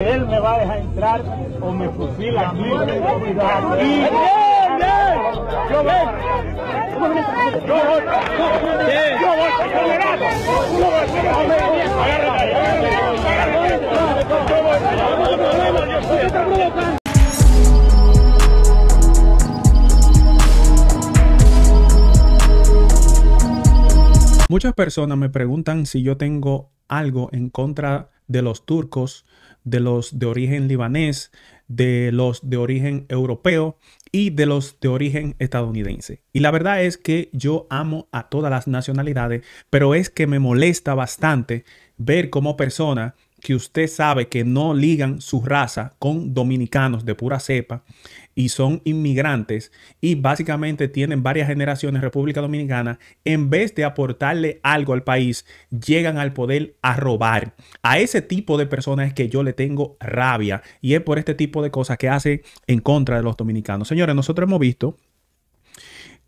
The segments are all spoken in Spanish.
Él me va a dejar entrar o me fusila Yo Yo Yo Muchas personas me preguntan si yo tengo algo en contra de los turcos de los de origen libanés, de los de origen europeo y de los de origen estadounidense. Y la verdad es que yo amo a todas las nacionalidades, pero es que me molesta bastante ver como persona que usted sabe que no ligan su raza con dominicanos de pura cepa y son inmigrantes y básicamente tienen varias generaciones en República Dominicana, en vez de aportarle algo al país, llegan al poder a robar. A ese tipo de personas es que yo le tengo rabia y es por este tipo de cosas que hace en contra de los dominicanos. Señores, nosotros hemos visto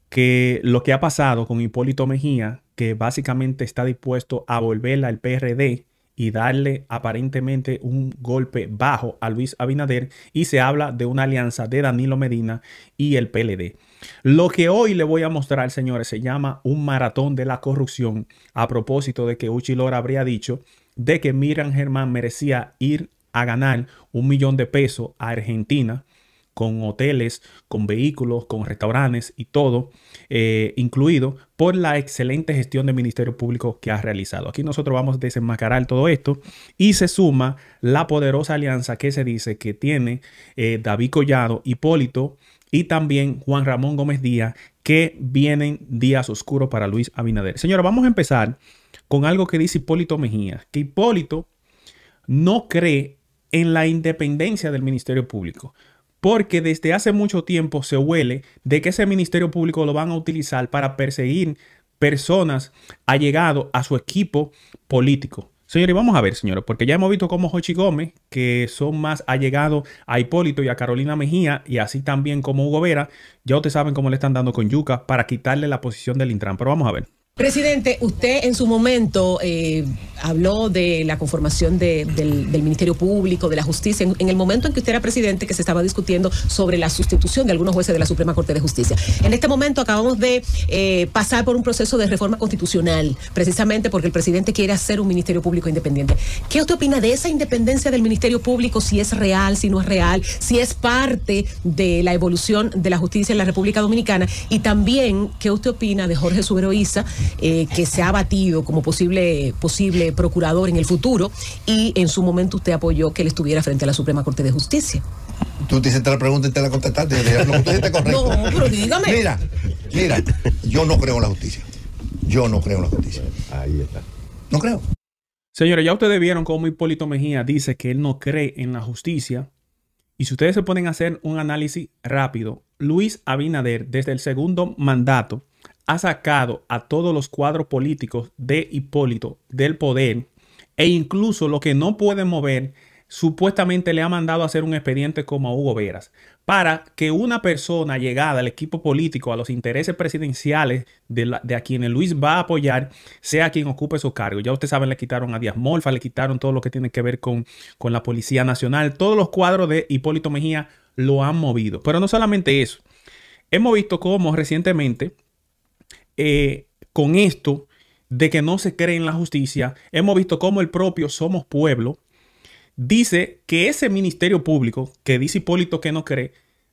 que lo que ha pasado con Hipólito Mejía, que básicamente está dispuesto a volver al PRD, y darle aparentemente un golpe bajo a Luis Abinader y se habla de una alianza de Danilo Medina y el PLD. Lo que hoy le voy a mostrar, señores, se llama un maratón de la corrupción a propósito de que Uchi habría dicho de que Miriam Germán merecía ir a ganar un millón de pesos a Argentina con hoteles, con vehículos, con restaurantes y todo eh, incluido por la excelente gestión del Ministerio Público que ha realizado. Aquí nosotros vamos a desenmascarar todo esto y se suma la poderosa alianza que se dice que tiene eh, David Collado, Hipólito y también Juan Ramón Gómez Díaz, que vienen días oscuros para Luis Abinader. Señora, vamos a empezar con algo que dice Hipólito Mejía, que Hipólito no cree en la independencia del Ministerio Público porque desde hace mucho tiempo se huele de que ese Ministerio Público lo van a utilizar para perseguir personas llegado a su equipo político. Señores, vamos a ver, señores, porque ya hemos visto cómo Jochi Gómez, que son más allegados a Hipólito y a Carolina Mejía, y así también como Hugo Vera, ya ustedes saben cómo le están dando con Yuca para quitarle la posición del Intran. Pero vamos a ver. Presidente, usted en su momento eh, habló de la conformación del, Ministerio Público, de la Justicia, en, el momento en que usted era presidente, que se estaba discutiendo sobre la sustitución de algunos jueces de la Suprema Corte de Justicia. En este momento acabamos de eh, pasar por un proceso de reforma constitucional, precisamente porque el presidente quiere hacer un Ministerio Público independiente. ¿Qué usted opina de esa independencia del Ministerio Público, si es real, si no es real, si es parte de la evolución de la justicia en la República Dominicana? Y también, ¿qué usted opina de Jorge Suberoiza? Eh, que se ha batido como posible, posible procurador en el futuro y en su momento usted apoyó que él estuviera frente a la Suprema Corte de Justicia. Tú te hiciste la pregunta y te la contestaste. No, pero dígame. Mira, mira, yo no creo en la justicia. Yo no creo en la justicia. Ahí está. No creo. Señores, ya ustedes vieron cómo Hipólito Mejía dice que él no cree en la justicia. Y si ustedes se ponen a hacer un análisis rápido, Luis Abinader, desde el segundo mandato, ha sacado a todos los cuadros políticos de Hipólito del poder e incluso lo que no puede mover supuestamente le ha mandado a hacer un expediente como a Hugo Veras para que una persona llegada al equipo político, a los intereses presidenciales de, a quienes Luis va a apoyar, sea quien ocupe su cargo. Ya ustedes saben, le quitaron a Díaz Morfa, le quitaron todo lo que tiene que ver con, con la Policía Nacional, todos los cuadros de Hipólito Mejía lo han movido. Pero no solamente eso, hemos visto cómo recientemente eh, con esto de que no se cree en la justicia, hemos visto cómo el propio Somos Pueblo dice que ese ministerio público que dice Hipólito que no cree,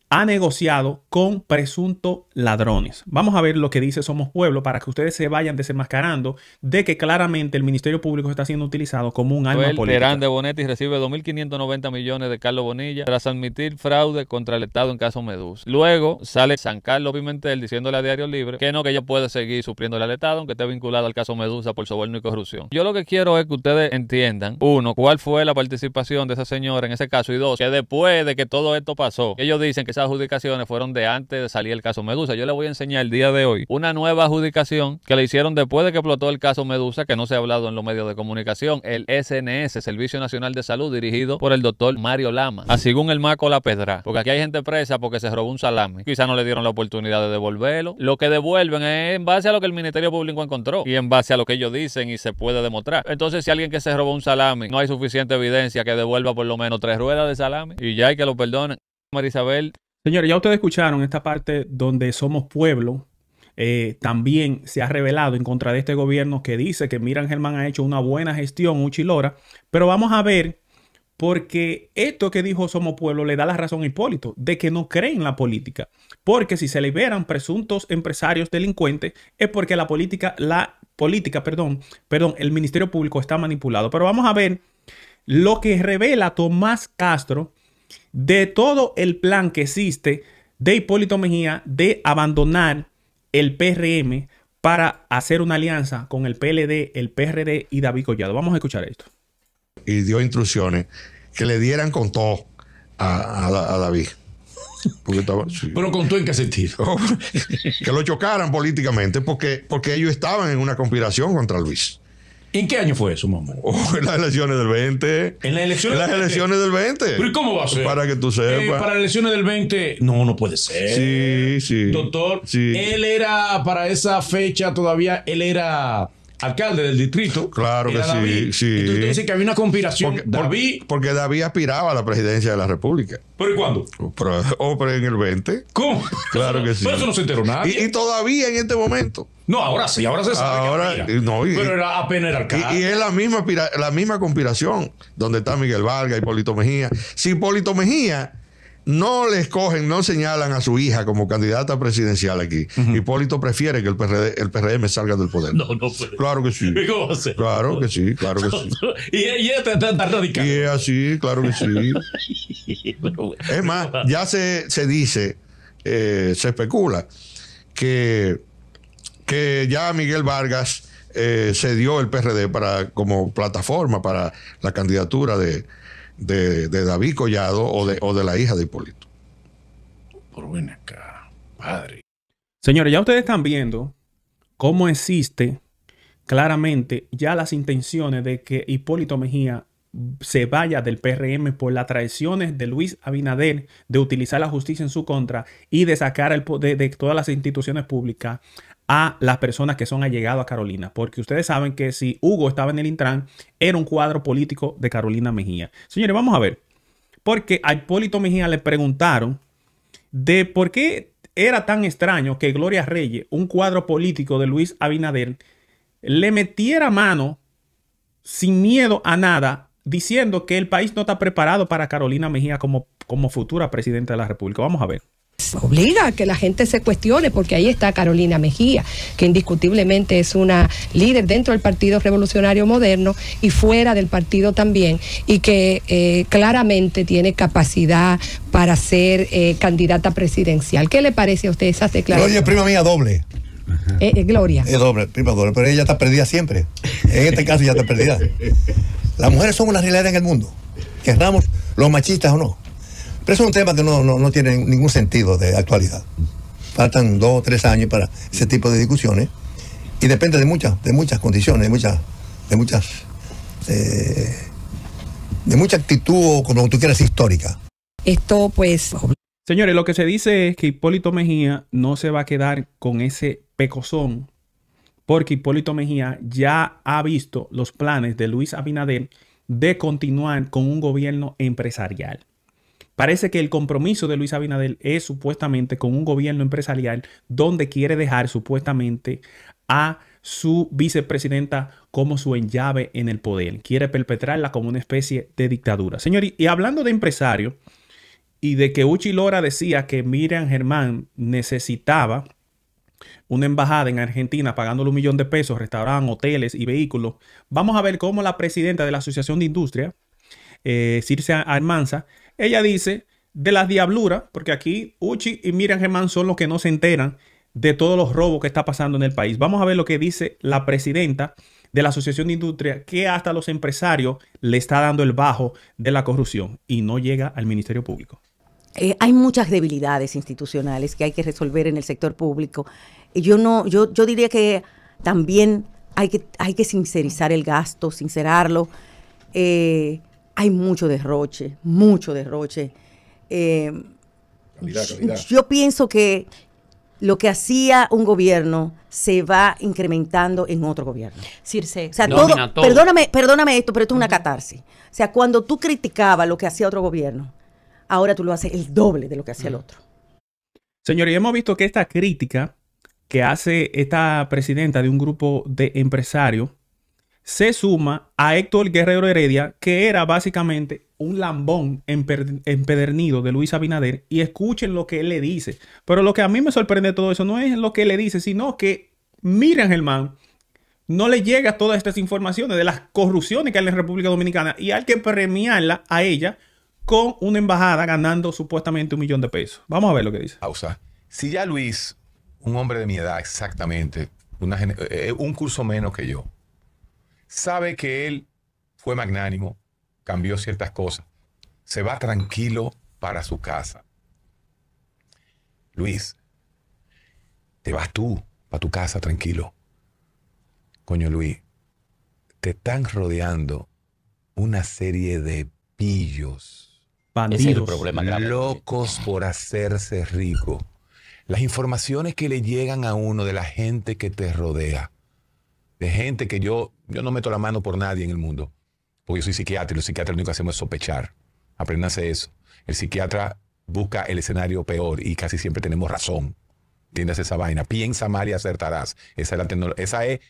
ha negociado con presuntos ladrones. Vamos a ver lo que dice Somos Pueblo para que ustedes se vayan desenmascarando de que claramente el Ministerio Público está siendo utilizado como un arma política. Terán de Bonetti recibe 2.590 millones de Carlos Bonilla tras admitir fraude contra el Estado en caso Medusa. Luego sale San Carlos Pimentel diciéndole a Diario Libre que no, que ella puede seguir sufriendo el Estado aunque esté vinculado al caso Medusa por soborno y corrupción. Yo lo que quiero es que ustedes entiendan, uno, cuál fue la participación de esa señora en ese caso y dos, que después de que todo esto pasó, ellos dicen que adjudicaciones fueron de antes de salir el caso Medusa. Yo le voy a enseñar el día de hoy una nueva adjudicación que le hicieron después de que explotó el caso Medusa, que no se ha hablado en los medios de comunicación, el SNS, Servicio Nacional de Salud, dirigido por el doctor Mario Lama, así según el Maco La Pedra, porque aquí hay gente presa porque se robó un salami. Quizá no le dieron la oportunidad de devolverlo. Lo que devuelven es en base a lo que el Ministerio Público encontró y en base a lo que ellos dicen y se puede demostrar. Entonces, si alguien que se robó un salami, no hay suficiente evidencia que devuelva por lo menos tres ruedas de salami y ya hay que lo perdonen. Marisabel Señores, ya ustedes escucharon esta parte donde somos pueblo. Eh, también se ha revelado en contra de este gobierno que dice que Miran Germán ha hecho una buena gestión, Uchilora. Pero vamos a ver, porque esto que dijo Somos Pueblo le da la razón a Hipólito de que no cree en la política. Porque si se liberan presuntos empresarios delincuentes, es porque la política, la política, perdón, perdón, el Ministerio Público está manipulado. Pero vamos a ver lo que revela Tomás Castro de todo el plan que existe de Hipólito Mejía de abandonar el PRM para hacer una alianza con el PLD, el PRD y David Collado. Vamos a escuchar esto. Y dio instrucciones que le dieran con todo a, David. Pero con todo en qué sentido. que lo chocaran políticamente porque, porque ellos estaban en una conspiración contra Luis. ¿En qué año fue eso, mamá? en las elecciones del 20. En las elecciones, las elecciones del 20. ¿Pero cómo va a ser? Para que tú sepas. Eh, para las elecciones del 20. No, no puede ser. Sí, sí. Doctor, él era, para esa fecha todavía, él era alcalde del distrito. Claro que sí, sí. Entonces usted dice que había una conspiración. Porque David, aspiraba a la presidencia de la República. ¿Pero y cuándo? Oh, o, oh, en el 20. ¿Cómo? Claro que sí. Pero eso no se enteró nadie. y todavía en este momento. No, ahora sí, ahora se sabe. Ahora, no, pero era apenas era alcalde. Y, y, es la misma, la misma conspiración donde está Miguel Vargas, Polito Mejía. Si Polito Mejía no le escogen, no señalan a su hija como candidata presidencial aquí. Hipólito prefiere que el, PRD, el PRM salga del poder. No, no puede. Claro que sí. ¿Cómo claro que sí, claro que sí. y, y este está, radical. Y es así, claro que sí. es más, ya se, se dice, eh, se especula que que ya Miguel Vargas cedió eh, se dio el PRD para, como plataforma para la candidatura de, David Collado o de, o de la hija de Hipólito. Por ven acá, padre. Señores, ya ustedes están viendo cómo existe claramente ya las intenciones de que Hipólito Mejía se vaya del PRM por las traiciones de Luis Abinader de utilizar la justicia en su contra y de sacar de todas las instituciones públicas a las personas que son allegados a Carolina, porque ustedes saben que si Hugo estaba en el Intran, era un cuadro político de Carolina Mejía. Señores, vamos a ver, porque a Hipólito Mejía le preguntaron de por qué era tan extraño que Gloria Reyes, un cuadro político de Luis Abinader, le metiera mano sin miedo a nada, diciendo que el país no está preparado para Carolina Mejía como, como futura presidenta de la República. Vamos a ver obliga a que la gente se cuestione, porque ahí está Carolina Mejía, que indiscutiblemente es una líder dentro del Partido Revolucionario Moderno y fuera del partido también, y que eh, claramente tiene capacidad para ser eh, candidata presidencial. ¿Qué le parece a usted esas declaraciones? Gloria, prima mía, doble. Eh, Gloria. Es doble, prima doble, pero ella está perdida siempre. En este caso ya está perdida. Las mujeres somos una realidad en el mundo, querramos los machistas o no. Pero es un tema que no, no, tienen ningún sentido de actualidad. Faltan dos o tres años para ese tipo de discusiones y depende de muchas, de muchas condiciones, de muchas, de muchas, eh, de mucha actitud o como tú quieras histórica. Esto pues. Señores, lo que se dice es que Hipólito Mejía no se va a quedar con ese pecozón, porque Hipólito Mejía ya ha visto los planes de Luis Abinader de continuar con un gobierno empresarial. Parece que el compromiso de Luis Abinadel es supuestamente con un gobierno empresarial donde quiere dejar supuestamente a su vicepresidenta como su enllave en el poder. Quiere perpetrarla como una especie de dictadura. Señor, y hablando de empresario y de que Uchi Lora decía que Miriam Germán necesitaba una embajada en Argentina pagándole un millón de pesos, restauraban hoteles y vehículos, vamos a ver cómo la presidenta de la Asociación de Industria, eh, Circe Armanza, ella dice de las diabluras, porque aquí Uchi y Miriam Germán son los que no se enteran de todos los robos que está pasando en el país. Vamos a ver lo que dice la presidenta de la Asociación de Industria, que hasta los empresarios le está dando el bajo de la corrupción y no llega al Ministerio Público. Eh, hay muchas debilidades institucionales que hay que resolver en el sector público. Yo no, yo, yo diría que también hay que, hay que sincerizar el gasto, sincerarlo. Eh, hay mucho derroche, mucho derroche. Eh, yo pienso que lo que hacía un gobierno se va incrementando en otro gobierno. Circe. Perdóname, perdóname esto, pero esto es una catarsis. O sea, cuando tú criticabas lo que hacía otro gobierno, ahora tú lo haces el doble de lo que hacía el mm. otro. Señores, hemos visto que esta crítica que hace esta presidenta de un grupo de empresarios se suma a Héctor Guerrero Heredia, que era básicamente un lambón empedernido de Luis Abinader, y escuchen lo que él le dice. Pero lo que a mí me sorprende de todo eso no es lo que le dice, sino que miren, Germán, no le llega todas estas informaciones de las corrupciones que hay en la República Dominicana y hay que premiarla a ella con una embajada ganando supuestamente un millón de pesos. Vamos a ver lo que dice. Pausa. Si ya Luis, un hombre de mi edad exactamente, eh, eh, un curso menos que yo, sabe que él fue magnánimo, cambió ciertas cosas, se va tranquilo para su casa. Luis, te vas tú para tu casa tranquilo. Coño Luis, te están rodeando una serie de pillos. Bandidos. Locos por hacerse rico. Las informaciones que le llegan a uno de la gente que te rodea de gente que yo, yo no meto la mano por nadie en el mundo, porque yo soy psiquiatra y los psiquiatras lo único que hacemos es sospechar. Apréndanse eso. El psiquiatra busca el escenario peor y casi siempre tenemos razón. Tienes esa vaina. Piensa mal y acertarás. Esa es la, esa esa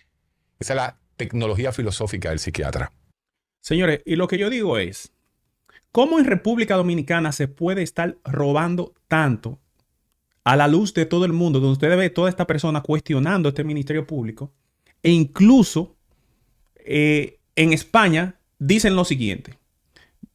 es la tecnología filosófica del psiquiatra. Señores, y lo que yo digo es, ¿cómo en República Dominicana se puede estar robando tanto a la luz de todo el mundo, donde usted ve toda esta persona cuestionando este Ministerio Público? E incluso eh, en España dicen lo siguiente.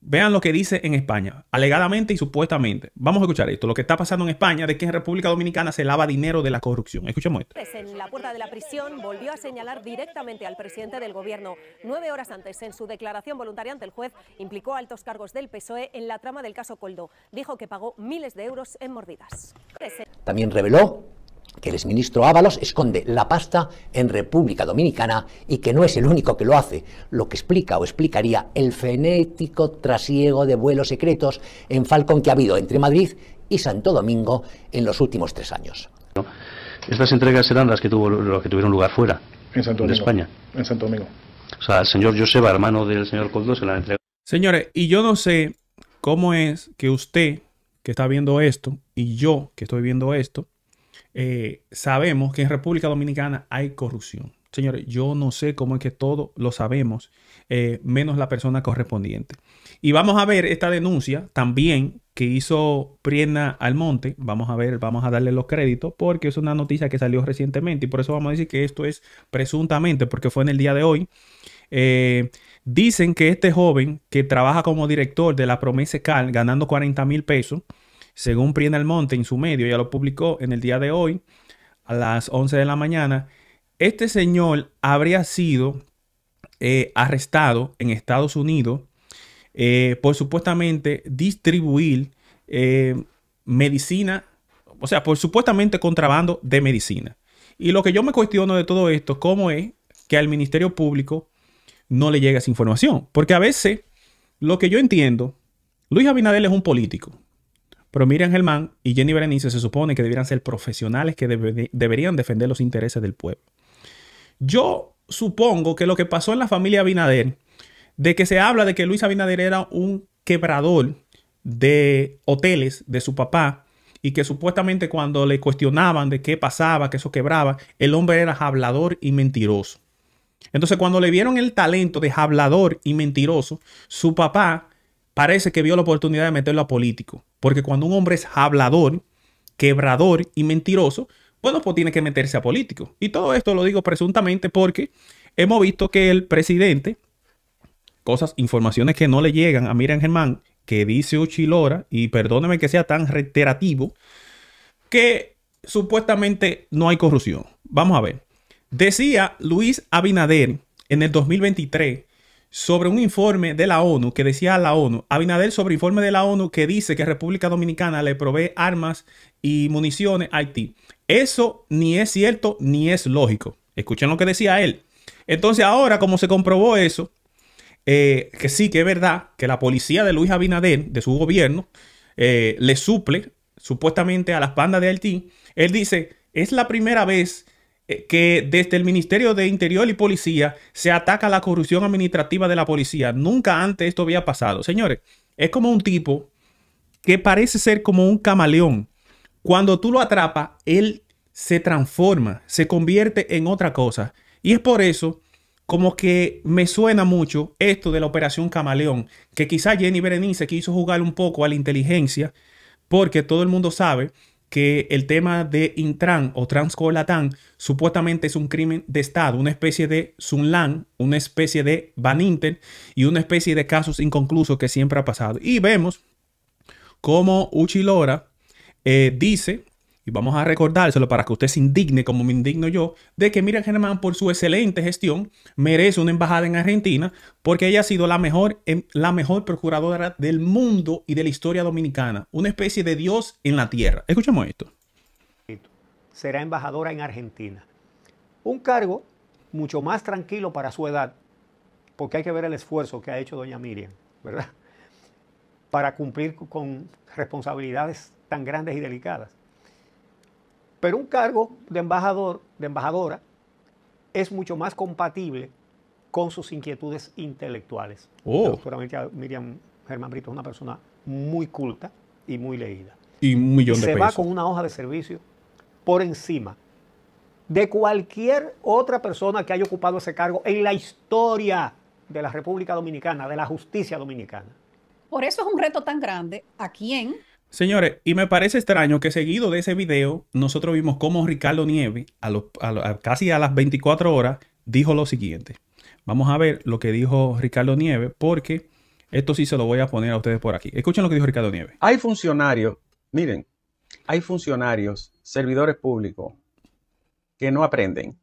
Vean lo que dice en España, alegadamente y supuestamente. Vamos a escuchar esto, lo que está pasando en España de que en República Dominicana se lava dinero de la corrupción. Escuchemos esto. Pues en la puerta de la prisión volvió a señalar directamente al presidente del gobierno. Nueve horas antes, en su declaración voluntaria ante el juez, implicó a altos cargos del PSOE en la trama del caso Coldo. Dijo que pagó miles de euros en mordidas. También reveló que el exministro Ábalos esconde la pasta en República Dominicana y que no es el único que lo hace, lo que explica o explicaría el fenético trasiego de vuelos secretos en Falcón que ha habido entre Madrid y Santo Domingo en los últimos tres años. Estas entregas serán las que, tuvieron lugar fuera en de España. En Santo Domingo. O sea, el señor Joseba, hermano del señor Coldo, se la entregado. Señores, y yo no sé cómo es que usted que está viendo esto y yo que estoy viendo esto, eh, sabemos que en República Dominicana hay corrupción. Señores, yo no sé cómo es que todo lo sabemos, eh, menos la persona correspondiente. Y vamos a ver esta denuncia también que hizo Priena Almonte. Vamos a ver, vamos a darle los créditos porque es una noticia que salió recientemente y por eso vamos a decir que esto es presuntamente porque fue en el día de hoy. Eh, dicen que este joven que trabaja como director de la Promesa Cal ganando 40 mil pesos, según Prien Almonte en su medio, ya lo publicó en el día de hoy, a las 11 de la mañana, este señor habría sido eh, arrestado en Estados Unidos eh, por supuestamente distribuir eh, medicina, o sea, por supuestamente contrabando de medicina. Y lo que yo me cuestiono de todo esto, ¿cómo es que al Ministerio Público no le llega esa información? Porque a veces, lo que yo entiendo, Luis Abinadel es un político, pero Miriam Germán y Jenny Berenice se supone que debieran ser profesionales que deberían defender los intereses del pueblo. Yo supongo que lo que pasó en la familia Abinader, de que se habla de que Luis Abinader era un quebrador de hoteles de su papá y que supuestamente cuando le cuestionaban de qué pasaba, que eso quebraba, el hombre era hablador y mentiroso. Entonces cuando le vieron el talento de hablador y mentiroso, su papá parece que vio la oportunidad de meterlo a político. Porque cuando un hombre es hablador, quebrador y mentiroso, bueno, pues tiene que meterse a político. Y todo esto lo digo presuntamente porque hemos visto que el presidente, cosas, informaciones que no le llegan a Miriam Germán, que dice Uchilora, y perdóneme que sea tan reiterativo, que supuestamente no hay corrupción. Vamos a ver. Decía Luis Abinader en el 2023 sobre un informe de la ONU que decía la ONU, Abinader sobre informe de la ONU que dice que República Dominicana le provee armas y municiones a Haití. Eso ni es cierto ni es lógico. Escuchen lo que decía él. Entonces ahora, como se comprobó eso, eh, que sí que es verdad que la policía de Luis Abinader, de su gobierno, eh, le suple supuestamente a las bandas de Haití, él dice, es la primera vez que desde el Ministerio de Interior y Policía se ataca la corrupción administrativa de la policía. Nunca antes esto había pasado. Señores, es como un tipo que parece ser como un camaleón. Cuando tú lo atrapas, él se transforma, se convierte en otra cosa. Y es por eso como que me suena mucho esto de la operación camaleón, que quizá Jenny Berenice quiso jugar un poco a la inteligencia, porque todo el mundo sabe que el tema de Intran o Transcolatán supuestamente es un crimen de Estado, una especie de Sunlan, una especie de Van Inter y una especie de casos inconclusos que siempre ha pasado. Y vemos cómo Uchilora eh, dice y vamos a recordárselo para que usted se indigne como me indigno yo, de que Miriam Germán por su excelente gestión merece una embajada en Argentina porque ella ha sido la mejor, em, la mejor procuradora del mundo y de la historia dominicana, una especie de Dios en la tierra. Escuchemos esto. Será embajadora en Argentina. Un cargo mucho más tranquilo para su edad, porque hay que ver el esfuerzo que ha hecho doña Miriam, ¿verdad? Para cumplir con responsabilidades tan grandes y delicadas pero un cargo de embajador, de embajadora, es mucho más compatible con sus inquietudes intelectuales. Oh. Miriam Germán Brito es una persona muy culta y muy leída. Y un millón se va con una hoja de servicio por encima de cualquier otra persona que haya ocupado ese cargo en la historia de la República Dominicana, de la justicia dominicana. Por eso es un reto tan grande a quién? Señores, y me parece extraño que seguido de ese video, nosotros vimos cómo Ricardo Nieves, casi a las 24 horas, dijo lo siguiente. Vamos a ver lo que dijo Ricardo Nieves, porque esto sí se lo voy a poner a ustedes por aquí. Escuchen lo que dijo Ricardo Nieves. Hay funcionarios, miren, hay funcionarios, servidores públicos, que no aprenden.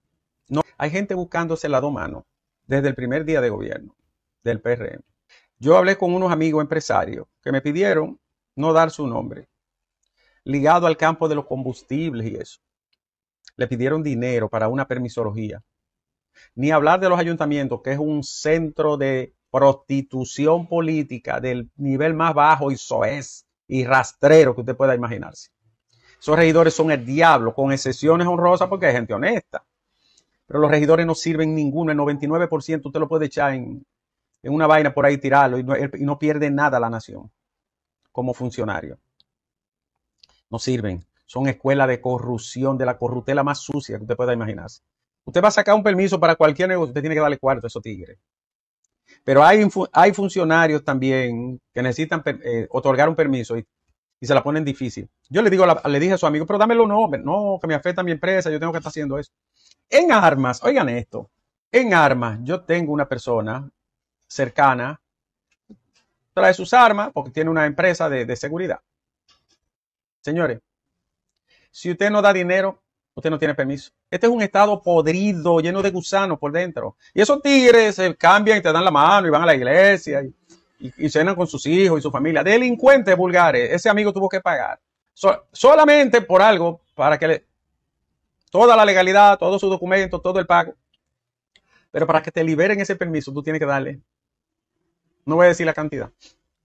No, hay gente buscándose la dos manos desde el primer día de gobierno del PRM. Yo hablé con unos amigos empresarios que me pidieron no dar su nombre, ligado al campo de los combustibles y eso. Le pidieron dinero para una permisología. Ni hablar de los ayuntamientos, que es un centro de prostitución política del nivel más bajo y soez y rastrero que usted pueda imaginarse. Esos regidores son el diablo, con excepciones honrosas porque hay gente honesta. Pero los regidores no sirven ninguno, el 99% usted lo puede echar en, una vaina por ahí, tirarlo y no, y no pierde nada la nación como funcionarios. No sirven. Son escuelas de corrupción, de la corruptela más sucia que usted pueda imaginarse. Usted va a sacar un permiso para cualquier negocio, usted tiene que darle cuarto a esos tigres. Pero hay, funcionarios también que necesitan eh, otorgar un permiso y, se la ponen difícil. Yo le, digo, le dije a su amigo, pero dámelo no, no, que me afecta a mi empresa, yo tengo que estar haciendo eso. En armas, oigan esto, en armas, yo tengo una persona cercana de sus armas porque tiene una empresa de, seguridad. Señores, si usted no da dinero, usted no tiene permiso. Este es un estado podrido, lleno de gusanos por dentro. Y esos tigres se cambian y te dan la mano y van a la iglesia y, y, cenan con sus hijos y su familia. Delincuentes vulgares. Ese amigo tuvo que pagar. solamente por algo para que le... Toda la legalidad, todos sus documentos, todo el pago. Pero para que te liberen ese permiso, tú tienes que darle no voy a decir la cantidad.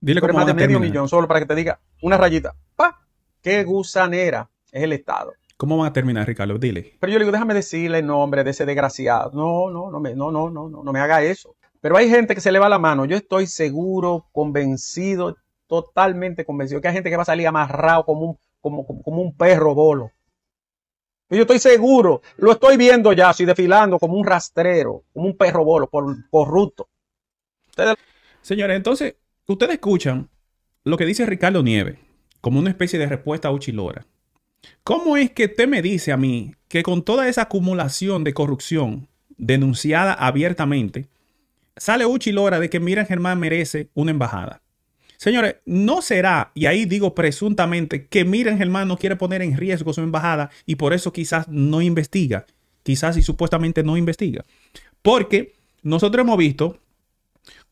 Dile Pero más de medio millón, solo para que te diga una rayita. ¡Pa! ¡Qué gusanera! Es el Estado. ¿Cómo van a terminar, Ricardo? Dile. Pero yo le digo, déjame decirle el nombre de ese desgraciado. No, no, no, no, no, no, no, me haga eso. Pero hay gente que se le va la mano. Yo estoy seguro, convencido, totalmente convencido, que hay gente que va a salir amarrado como un, como, un perro bolo. Yo estoy seguro, lo estoy viendo ya, así desfilando como un rastrero, como un perro bolo, por, corrupto. Ustedes Señores, entonces, ustedes escuchan lo que dice Ricardo Nieves como una especie de respuesta a Uchilora. ¿Cómo es que usted me dice a mí que con toda esa acumulación de corrupción denunciada abiertamente, sale Uchilora de que Miriam Germán merece una embajada? Señores, ¿no será, y ahí digo presuntamente, que Miriam Germán no quiere poner en riesgo su embajada y por eso quizás no investiga? Quizás y supuestamente no investiga. Porque nosotros hemos visto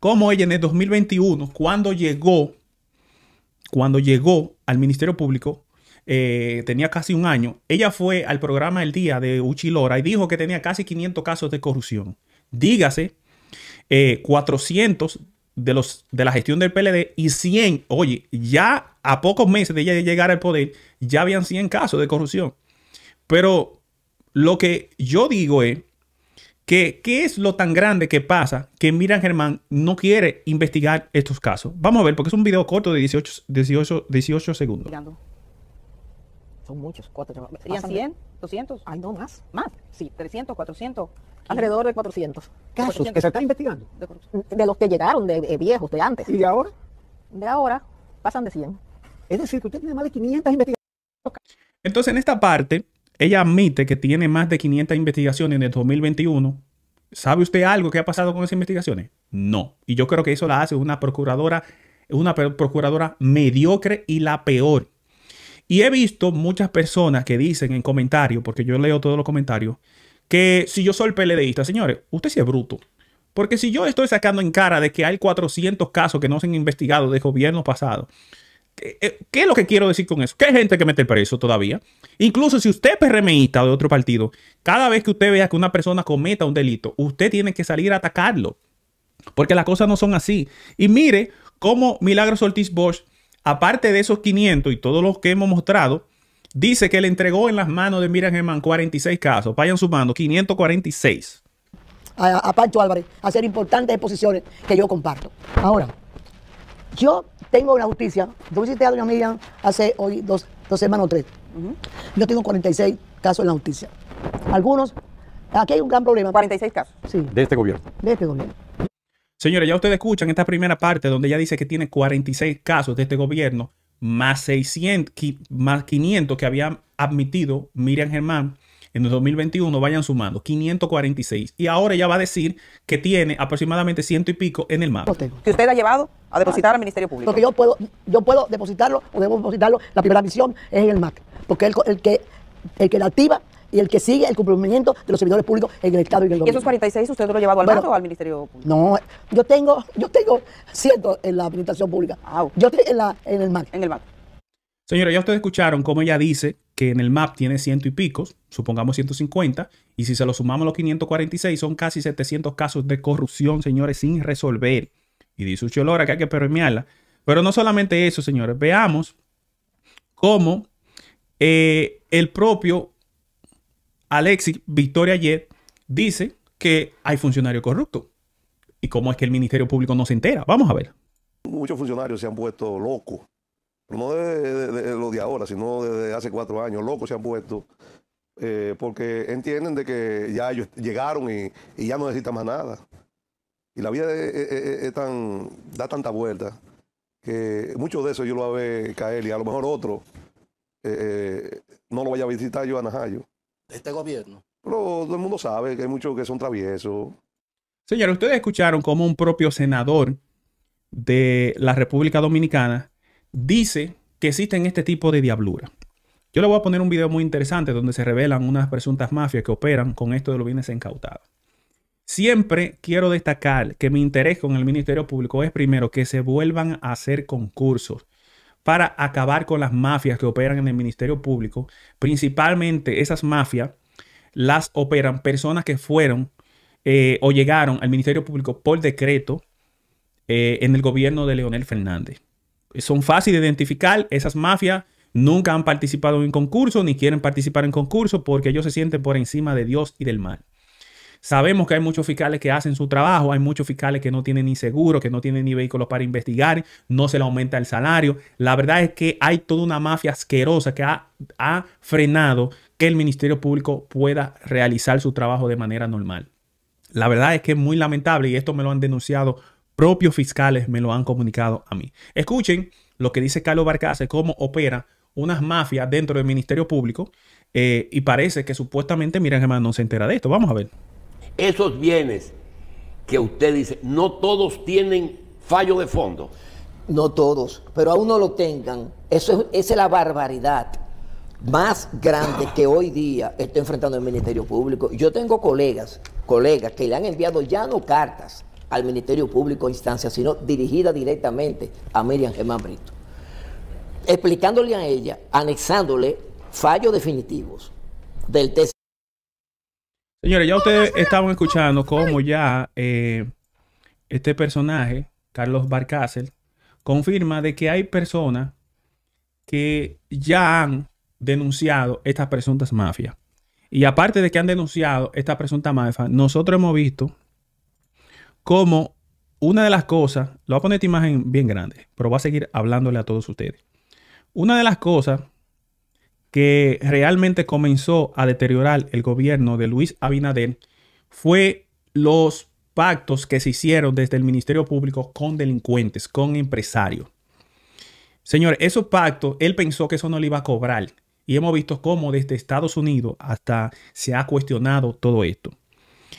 como ella en el 2021, cuando llegó, cuando llegó al Ministerio Público, eh, tenía casi un año, ella fue al programa El Día de Uchilora y dijo que tenía casi 500 casos de corrupción. Dígase, 400 eh, de, los, de la gestión del PLD y 100, oye, ya a pocos meses de ella llegar al poder, ya habían 100 casos de corrupción. Pero lo que yo digo es ¿Qué, es lo tan grande que pasa que Miriam Germán no quiere investigar estos casos? Vamos a ver, porque es un video corto de 18, 18, 18 segundos. Son muchos, cuatro. ¿Serían 100? ¿200? Ay, no, más. ¿Más? Sí, 300, 400. Alrededor de 400. ¿Casos que se están investigando? De, los que llegaron, de, viejos, de antes. ¿Y de ahora? De ahora pasan de 100. Es decir, que usted tiene más de 500 investigaciones. Entonces, en esta parte, ella admite que tiene más de 500 investigaciones en el 2021. ¿Sabe usted algo que ha pasado con esas investigaciones? No. Y yo creo que eso la hace una procuradora, una procuradora mediocre y la peor. Y he visto muchas personas que dicen en comentarios, porque yo leo todos los comentarios, que si yo soy PLDista, señores, usted sí es bruto. Porque si yo estoy sacando en cara de que hay 400 casos que no se han investigado de gobierno pasado eh, eh, ¿Qué es lo que quiero decir con eso? Que gente que mete el preso todavía. Incluso si usted es PRMista de otro partido, cada vez que usted vea que una persona cometa un delito, usted tiene que salir a atacarlo. Porque las cosas no son así. Y mire cómo Milagros Ortiz Bosch, aparte de esos 500 y todos los que hemos mostrado, dice que le entregó en las manos de Miriam Germán 46 casos. Vayan sumando, 546. A, a Álvarez, hacer importantes exposiciones que yo comparto. Ahora. Yo tengo la justicia. Yo visité a Miriam hace hoy dos, dos semanas o tres. Yo tengo 46 casos en la justicia. Algunos, aquí hay un gran problema. 46 casos. Sí. De este gobierno. De este gobierno. Señores, ya ustedes escuchan esta primera parte donde ella dice que tiene 46 casos de este gobierno, más 600, más 500 que habían admitido Miriam Germán en el 2021 vayan sumando 546. Y ahora ella va a decir que tiene aproximadamente ciento y pico en el tengo. Que usted ha llevado a depositar al Ministerio Público. Porque yo puedo, yo puedo depositarlo, podemos depositarlo, la primera misión es en el MAC, porque es el, que, el que la activa y el que sigue el cumplimiento de los servidores públicos en el Estado y en el gobierno. esos 46 usted lo ha llevado al MAC o al Ministerio Público? No, yo tengo, yo tengo cierto en la administración pública. Yo estoy en, la, en el MAC. En el MAC. Señora, ya ustedes escucharon cómo ella dice que en el map tiene ciento y picos, supongamos 150, y si se lo sumamos a los 546, son casi 700 casos de corrupción, señores, sin resolver. Y dice Ucholora que hay que permearla. Pero no solamente eso, señores, veamos cómo eh, el propio Alexis Victoria Yet dice que hay funcionario corrupto. ¿Y cómo es que el Ministerio Público no se entera? Vamos a ver. Muchos funcionarios se han puesto locos no de, lo de ahora, sino desde hace cuatro años, locos se han puesto, eh, porque entienden de que ya ellos llegaron y, ya no necesitan más nada. Y la vida es, tan, da tanta vuelta que muchos de esos yo lo voy a ver caer y a lo mejor otro eh, eh, no lo vaya a visitar yo a Najayo. Este gobierno. Pero todo el mundo sabe que hay muchos que son traviesos. Señores, ustedes escucharon como un propio senador de la República Dominicana dice que existen este tipo de diablura. Yo le voy a poner un video muy interesante donde se revelan unas presuntas mafias que operan con esto de los bienes incautados. Siempre quiero destacar que mi interés con el Ministerio Público es primero que se vuelvan a hacer concursos para acabar con las mafias que operan en el Ministerio Público. Principalmente esas mafias las operan personas que fueron eh, o llegaron al Ministerio Público por decreto eh, en el gobierno de Leonel Fernández son fáciles de identificar. Esas mafias nunca han participado en concurso ni quieren participar en concurso porque ellos se sienten por encima de Dios y del mal. Sabemos que hay muchos fiscales que hacen su trabajo, hay muchos fiscales que no tienen ni seguro, que no tienen ni vehículos para investigar, no se le aumenta el salario. La verdad es que hay toda una mafia asquerosa que ha frenado que el Ministerio Público pueda realizar su trabajo de manera normal. La verdad es que es muy lamentable y esto me lo han denunciado propios fiscales me lo han comunicado a mí. Escuchen lo que dice Carlos Barcase, cómo opera unas mafias dentro del Ministerio Público eh, y parece que supuestamente mira Germán no se entera de esto. Vamos a ver. Esos bienes que usted dice, no todos tienen fallo de fondo. No todos, pero aún no lo tengan. Eso es, esa es la barbaridad más grande que hoy día está enfrentando el Ministerio Público. Yo tengo colegas, colegas que le han enviado ya no cartas, al Ministerio Público instancia, sino dirigida directamente a Miriam Germán Brito. Explicándole a ella, anexándole fallos definitivos del TC. Señores, ya ustedes estaban escuchando cómo ya eh, este personaje, Carlos Barcácel, confirma de que hay personas que ya han denunciado estas presuntas mafias. Y aparte de que han denunciado esta presunta mafia, nosotros hemos visto como una de las cosas, lo voy a poner esta imagen bien grande, pero voy a seguir hablándole a todos ustedes. Una de las cosas que realmente comenzó a deteriorar el gobierno de Luis Abinader fue los pactos que se hicieron desde el Ministerio Público con delincuentes, con empresarios. Señores, esos pactos, él pensó que eso no le iba a cobrar. Y hemos visto cómo desde Estados Unidos hasta se ha cuestionado todo esto.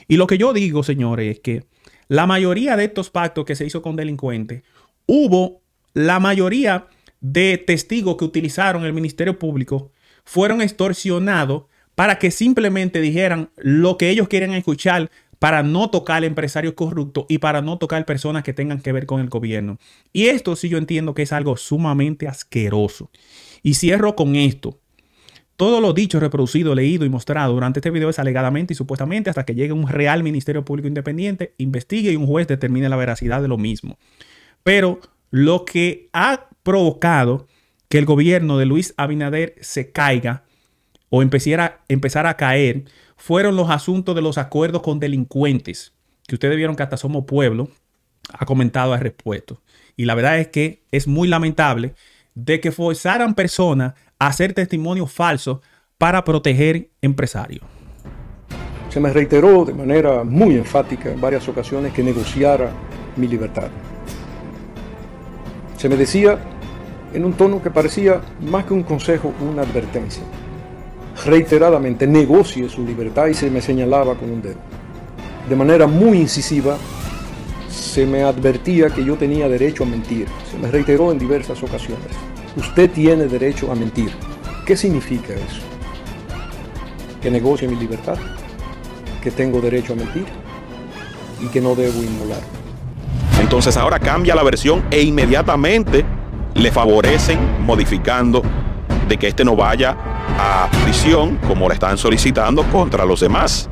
Y lo que yo digo, señores, es que la mayoría de estos pactos que se hizo con delincuentes, hubo la mayoría de testigos que utilizaron el Ministerio Público fueron extorsionados para que simplemente dijeran lo que ellos quieren escuchar para no tocar empresarios corruptos y para no tocar personas que tengan que ver con el gobierno. Y esto sí yo entiendo que es algo sumamente asqueroso. Y cierro con esto. Todo lo dicho, reproducido, leído y mostrado durante este video es alegadamente y supuestamente hasta que llegue un real Ministerio Público Independiente, investigue y un juez determine la veracidad de lo mismo. Pero lo que ha provocado que el gobierno de Luis Abinader se caiga o empezara, a caer fueron los asuntos de los acuerdos con delincuentes, que ustedes vieron que hasta Somos Pueblo ha comentado al respecto. Y la verdad es que es muy lamentable de que forzaran personas a hacer testimonios falsos para proteger empresarios. Se me reiteró de manera muy enfática en varias ocasiones que negociara mi libertad. Se me decía en un tono que parecía más que un consejo, una advertencia. Reiteradamente negocie su libertad y se me señalaba con un dedo. De manera muy incisiva se me advertía que yo tenía derecho a mentir. Se me reiteró en diversas ocasiones. Usted tiene derecho a mentir. ¿Qué significa eso? ¿Que negocio mi libertad? ¿Que tengo derecho a mentir? ¿Y que no debo inmolar? Entonces ahora cambia la versión e inmediatamente le favorecen modificando de que éste no vaya a prisión como la están solicitando contra los demás.